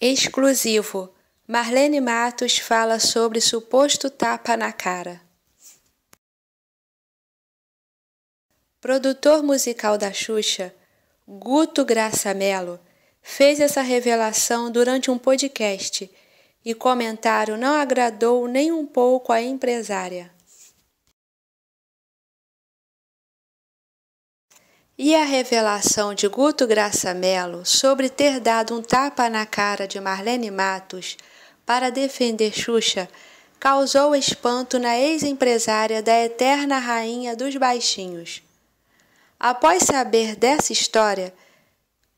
Exclusivo. Marlene Matos fala sobre suposto tapa na cara. Produtor musical da Xuxa, Guto Graça Mello, fez essa revelação durante um podcast e comentário não agradou nem um pouco à empresária. E a revelação de Guto Graça Mello sobre ter dado um tapa na cara de Marlene Matos para defender Xuxa causou espanto na ex-empresária da eterna rainha dos baixinhos. Após saber dessa história,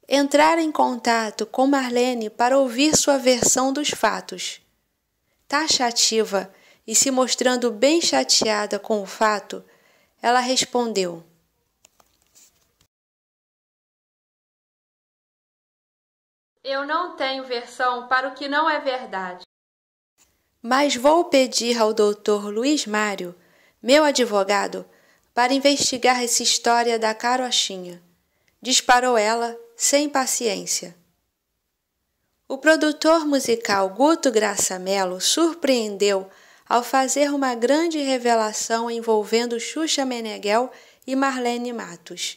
entrar em contato com Marlene para ouvir sua versão dos fatos. Taxativa tá e se mostrando bem chateada com o fato, ela respondeu. Eu não tenho versão para o que não é verdade. Mas vou pedir ao doutor Luiz Mário, meu advogado, para investigar essa história da carochinha. Disparou ela, sem paciência. O produtor musical Guto Graça Mello surpreendeu ao fazer uma grande revelação envolvendo Xuxa Meneghel e Marlene Matos.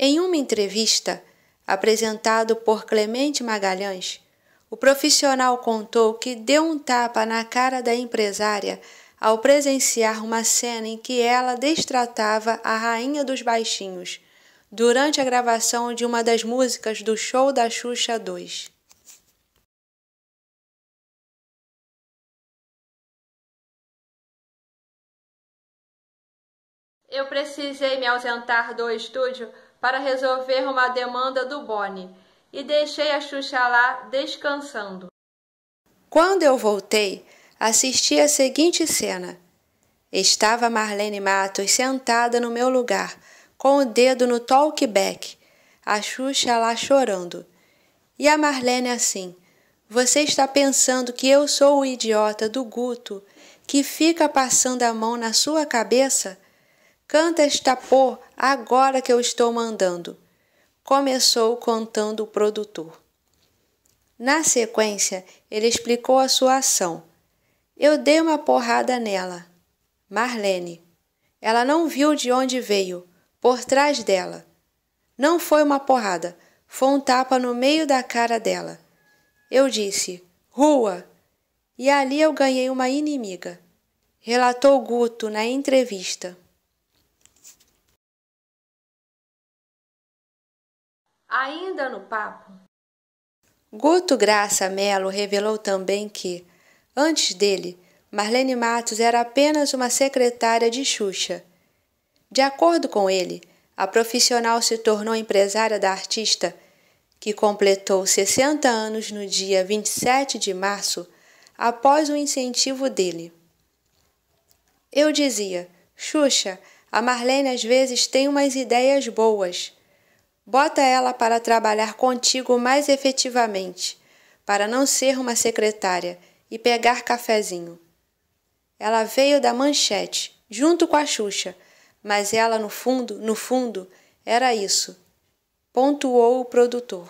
Em uma entrevista, apresentado por Clemente Magalhães, o profissional contou que deu um tapa na cara da empresária ao presenciar uma cena em que ela destratava a rainha dos baixinhos durante a gravação de uma das músicas do show da Xuxa 2. Eu precisei me ausentar do estúdio para resolver uma demanda do Boni e deixei a Xuxa lá descansando. Quando eu voltei, assisti a seguinte cena. Estava Marlene Matos sentada no meu lugar, com o dedo no talkback, a Xuxa lá chorando. E a Marlene assim: Você está pensando que eu sou o idiota do Guto que fica passando a mão na sua cabeça? Canta esta pôr agora que eu estou mandando. Começou contando o produtor. Na sequência, ele explicou a sua ação. Eu dei uma porrada nela. Marlene. Ela não viu de onde veio, por trás dela. Não foi uma porrada, foi um tapa no meio da cara dela. Eu disse: Rua! E ali eu ganhei uma inimiga, relatou Guto na entrevista. Ainda no papo, Guto Graça Mello revelou também que, antes dele, Marlene Matos era apenas uma secretária de Xuxa. De acordo com ele, a profissional se tornou empresária da artista, que completou 60 anos no dia 27 de março, após o incentivo dele. Eu dizia, Xuxa, a Marlene às vezes tem umas ideias boas. Bota ela para trabalhar contigo mais efetivamente, para não ser uma secretária e pegar cafezinho. Ela veio da manchete, junto com a Xuxa, mas ela no fundo, no fundo, era isso. Pontuou o produtor.